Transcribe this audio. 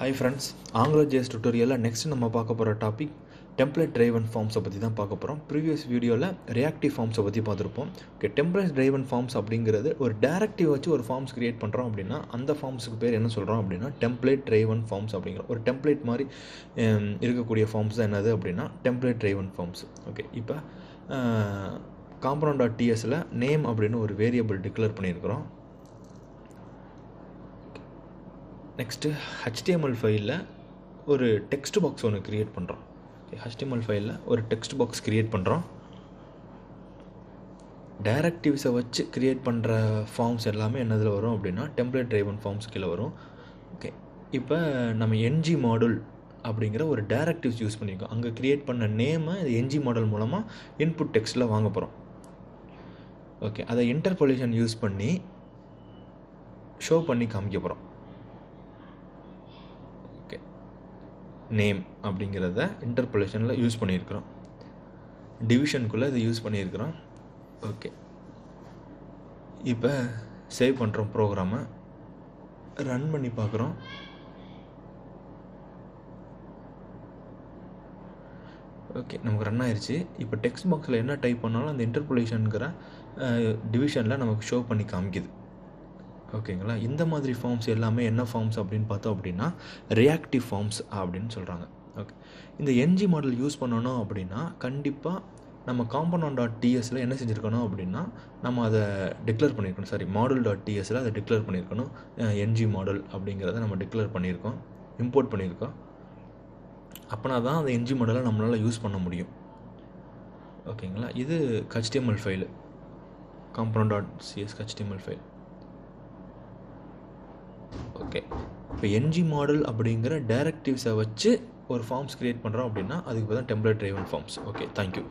hi friends ஆங்கில ஜேஸ் டுட்டோரியலில் next நம்ம பார்க்க போகிற டாபிக் டெம்ப்ளேட் ட்ரைவன் ஃபார்ம்ஸை பற்றி தான் பார்க்க போகிறோம் ப்ரீவியஸ் வீடியோவில் ரியாக்டிவ் ஃபார்ம்ஸை பற்றி பார்த்துருப்போம் ஓகே டெம்ப்ளேட் ட்ரைவன் ஃபார்ம்ஸ் அப்படிங்கிறது ஒரு டேரக்டிவ் வச்சு ஒரு ஃபார்ம்ஸ் கிரியேட் பண்ணுறோம் அப்படின்னா அந்த ஃபார்ம்ஸுக்கு பேர் என்ன சொல்கிறோம் அப்படின்னா டெம்ப்ளேட் ட்ரைவன் ஃபார்ம்ஸ் அப்படிங்கிற ஒரு டெம்ப்ளேட் மாதிரி இருக்கக்கூடிய ஃபார்ம்ஸ் தான் என்னது அப்படின்னா டெம்ப்ளேட் ட்ரைவன் ஃபார்ம்ஸ் ஓகே இப்போ காம்பனண்ட் டாட் டிஎஸில் நேம் அப்படின்னு ஒரு வேரியபிள் டிக்ளேர் பண்ணியிருக்கிறோம் நெக்ஸ்ட்டு ஹெச்டிஎம்எல் ஃபைலில் ஒரு டெக்ஸ்ட் பாக்ஸ் ஒன்று க்ரியேட் பண்ணுறோம் ஹச்டிஎம்எல் ஃபைலில் ஒரு டெக்ஸ்ட் பாக்ஸ் க்ரியேட் பண்ணுறோம் டைரக்டிவ்ஸை வச்சு க்ரியேட் பண்ணுற ஃபார்ம்ஸ் எல்லாமே என்னதில் வரும் அப்படின்னா டெம்ப்ளேட் ட்ரைவன் ஃபார்ம்ஸ் கீழே வரும் ஓகே இப்போ நம்ம என்ஜி மாடல் அப்படிங்கிற ஒரு டேரக்டிவ்ஸ் யூஸ் பண்ணியிருக்கோம் அங்கே க்ரியேட் பண்ண நேமை இது என்ஜி மாடல் மூலமாக இன்புட் டெக்ஸ்ட்டில் வாங்க போகிறோம் ஓகே அதை இன்டர்பொலேஷன் யூஸ் பண்ணி ஷோ பண்ணி காமிக்க போகிறோம் நேம் அப்படிங்கிறத இன்டர்பலேஷனில் யூஸ் பண்ணியிருக்கிறோம் டிவிஷனுக்குள்ளே இது யூஸ் பண்ணியிருக்கிறோம் ஓகே இப்போ சேவ் பண்ணுறோம் ப்ரோக்ராமை ரன் பண்ணி பார்க்குறோம் ஓகே நமக்கு ரன் ஆயிடுச்சு இப்போ டெக்ஸ்ட் பாக்ஸில் என்ன டைப் பண்ணாலும் அந்த இன்டர்பலேஷனுங்கிற டிவிஷனில் நமக்கு ஷோ பண்ணி காமிக்குது ஓகேங்களா இந்த மாதிரி ஃபார்ம்ஸ் எல்லாமே என்ன ஃபார்ம்ஸ் அப்படின்னு பார்த்தோம் அப்படின்னா ரியாக்டிவ் ஃபார்ம்ஸ் அப்படின்னு சொல்கிறாங்க ஓகே இந்த என்ஜி மாடல் யூஸ் பண்ணணும் அப்படின்னா கண்டிப்பாக நம்ம காம்பனண்ட் டாட் டிஎஸில் என்ன செஞ்சுருக்கணும் அப்படின்னா நம்ம அதை டிக்ளேர் பண்ணியிருக்கணும் சாரி மாடல் டாட் டிஎஸில் அதை டிக்ளேர் பண்ணியிருக்கணும் என்ஜி மாடல் அப்படிங்கிறத நம்ம டிக்ளேர் பண்ணியிருக்கோம் இம்போர்ட் பண்ணியிருக்கோம் அப்போனா தான் அந்த என்ஜி மாடலை நம்மளால் யூஸ் பண்ண முடியும் ஓகேங்களா இது HTML file component dot CS HTML file okay இப்போ என்ஜி மாடல் அப்படிங்கிற டேரக்டிவ்ஸை வச்சு ஒரு ஃபார்ம்ஸ் க்ரியேட் பண்ணுறோம் அப்படின்னா அதுக்கு பார்த்தா template driven forms okay thank you